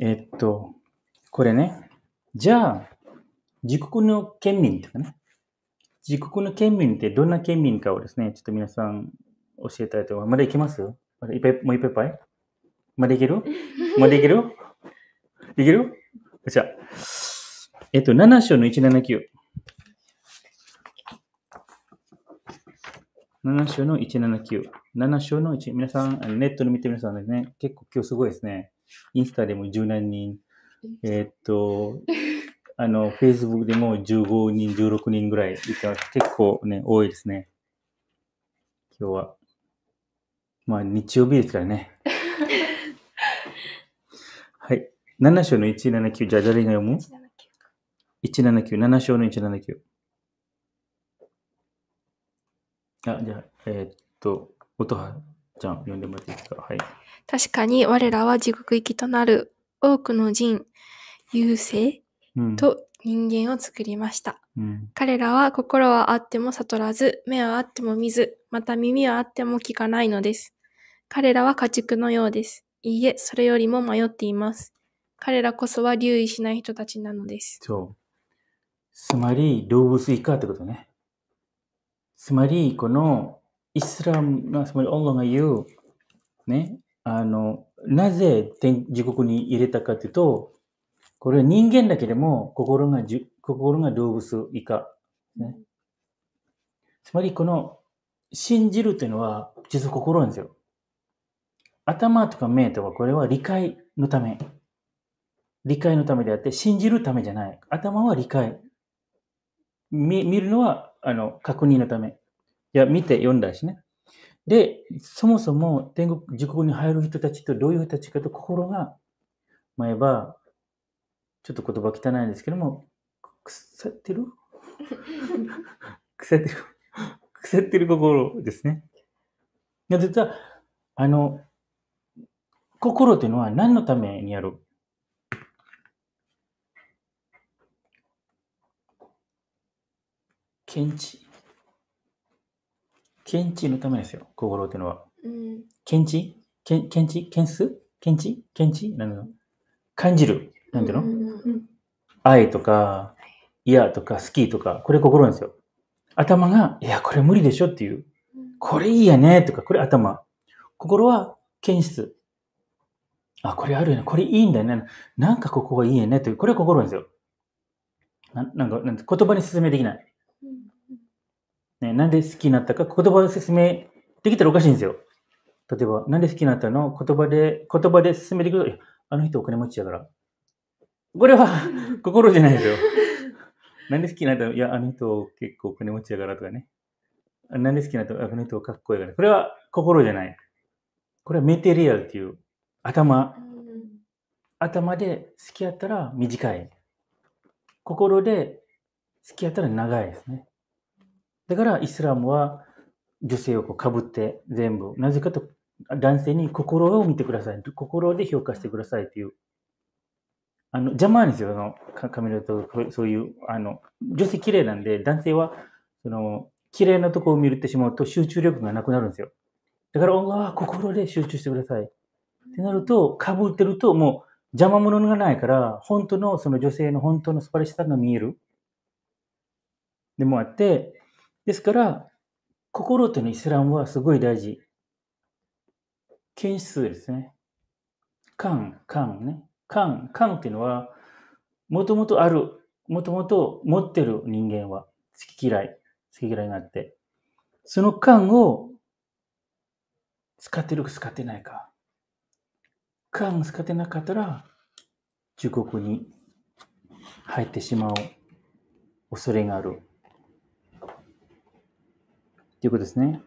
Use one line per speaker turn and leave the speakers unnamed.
えっと、これね。じゃあ、自国の県民とかね。自国の県民ってどんな県民かをですね、ちょっと皆さん教えたいと思います。まだいけますまだいっぱい、もういっぱいいっぱいまだいけるまだいけるいけるじゃあ、えっと、7章の179。7章の179。7章の1。皆さん、ネットで見て皆さんですね、結構今日すごいですね。インスタでも十何人、えー、っと、あの、フェイスブックでも15人、16人ぐらいいた結構ね、多いですね。今日は。まあ、日曜日ですからね。はい。7章の179、じゃあ誰が読む ?179、7章の179。あ、じゃあ、えー、っと、音羽ちゃん、読んでもらっていいですか。はい。確かに我らは地獄行きとなる多くの人、優勢と人間を作りました。うん、彼らは心はあっても悟らず、目はあっても見ず、また耳はあっても聞かないのです。彼らは家畜のようです。いいえ、それよりも迷っています。彼らこそは留意しない人たちなのです。そう。つまり、動物以下ってことね。つまり、このイスラム、つまり、アラが言う、ね、あの、なぜ天地獄に入れたかというと、これは人間だけでも心がじ心が動物以下、ね。つまりこの信じるというのは実は心なんですよ。頭とか目とかこれは理解のため。理解のためであって信じるためじゃない。頭は理解。見見るのはあの確認のため。いや、見て読んだしね。で、そもそも天国、地獄に入る人たちとどういう人たちかと心が、まあ、言えば、ちょっと言葉汚いですけども、腐ってる腐ってる腐ってる心ですね。いや、実は、あの、心というのは何のためにやる検知検知のためですよ、心っていうのは。うん、検知検知検出検知検知なんだろう感じる。なんていうの、うんうん、愛とか、嫌とか、好きとか、これ心ですよ。頭が、いや、これ無理でしょっていう。これいいやねとか、これ頭。心は検出。あ、これあるよね。これいいんだよね。なんかここがいいよね。という。これ心ですよ。ななんか、なん言葉に説明できない。ね、なんで好きになったか、言葉で説明できたらおかしいんですよ。例えば、なんで好きになったの言葉で、言葉で進めていくと、いや、あの人お金持ちやから。これは 心じゃないですよ。なんで好きになったのいや、あの人結構お金持ちやからとかね。なんで好きになったのあの人かっこいいから。これは心じゃない。これはメテリアルっていう頭。頭で好きやったら短い。心で好きやったら長いですね。だからイスラムは女性をこうかぶって全部、なぜかと男性に心を見てください、心で評価してくださいという。あの邪魔なんですよ、あの髪の毛とそういう、あの女性綺麗なんで、男性はその綺麗なとこを見るってしまうと集中力がなくなるんですよ。だから女は心で集中してください。ってなると、かぶってるともう邪魔者がないから、本当のその女性の本当の素晴らしさが見える。でもあって、ですから、心とのイスラムはすごい大事。検出ですね。感、感ね。感、感っていうのは、もともとある、もともと持ってる人間は好き嫌い、好き嫌いがあって、その感を使ってるか使ってないか。感使ってなかったら、中国に入ってしまう恐れがある。いうことですね。